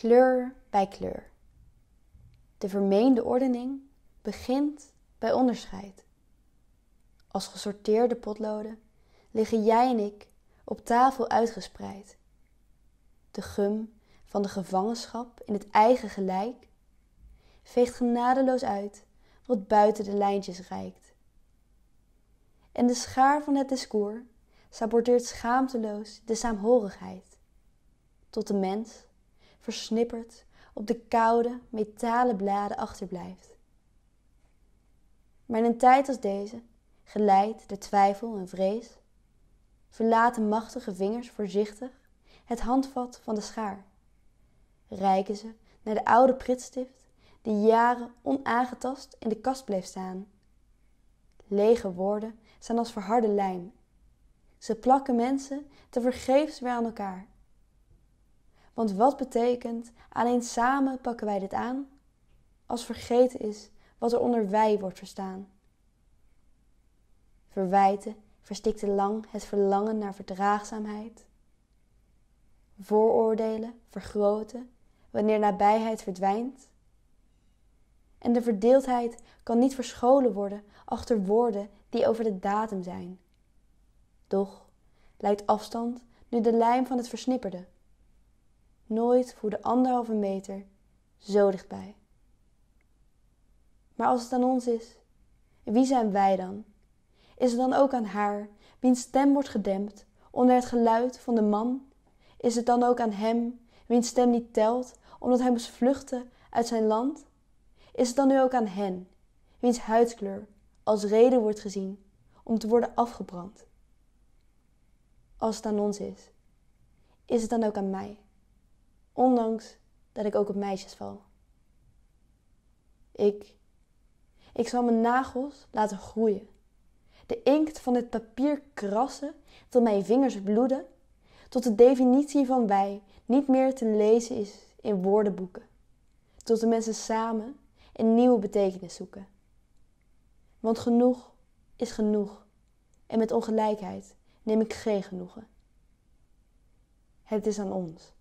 kleur bij kleur. De vermeende ordening begint bij onderscheid. Als gesorteerde potloden liggen jij en ik op tafel uitgespreid. De gum van de gevangenschap in het eigen gelijk veegt genadeloos uit wat buiten de lijntjes reikt. En de schaar van het discours sabordeert schaamteloos de saamhorigheid, tot de mens op de koude, metalen bladen achterblijft. Maar in een tijd als deze, geleid door twijfel en vrees, verlaten machtige vingers voorzichtig het handvat van de schaar. Rijken ze naar de oude pritstift die jaren onaangetast in de kast bleef staan. Lege woorden zijn als verharde lijm. Ze plakken mensen vergeefs weer aan elkaar. Want wat betekent, alleen samen pakken wij dit aan, als vergeten is wat er onder wij wordt verstaan? Verwijten verstikte lang het verlangen naar verdraagzaamheid. Vooroordelen vergroten wanneer nabijheid verdwijnt. En de verdeeldheid kan niet verscholen worden achter woorden die over de datum zijn. Doch leidt afstand nu de lijm van het versnipperde nooit voor de anderhalve meter zo dichtbij. Maar als het aan ons is, wie zijn wij dan? Is het dan ook aan haar, wiens stem wordt gedempt onder het geluid van de man? Is het dan ook aan hem, wiens stem niet telt omdat hij moest vluchten uit zijn land? Is het dan nu ook aan hen, wiens huidskleur als reden wordt gezien om te worden afgebrand? Als het aan ons is, is het dan ook aan mij? Ondanks dat ik ook op meisjes val. Ik. Ik zal mijn nagels laten groeien. De inkt van het papier krassen tot mijn vingers bloeden. Tot de definitie van wij niet meer te lezen is in woordenboeken. Tot de mensen samen een nieuwe betekenis zoeken. Want genoeg is genoeg. En met ongelijkheid neem ik geen genoegen. Het is aan ons.